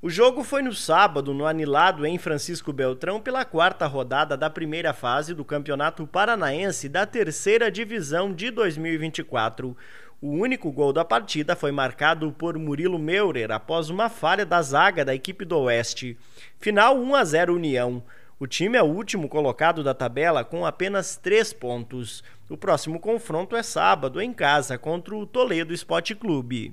O jogo foi no sábado, no anilado em Francisco Beltrão, pela quarta rodada da primeira fase do Campeonato Paranaense da Terceira Divisão de 2024. O único gol da partida foi marcado por Murilo Meurer após uma falha da zaga da equipe do Oeste. Final 1 a 0 União. O time é o último colocado da tabela com apenas três pontos. O próximo confronto é sábado, em casa, contra o Toledo Esporte Clube.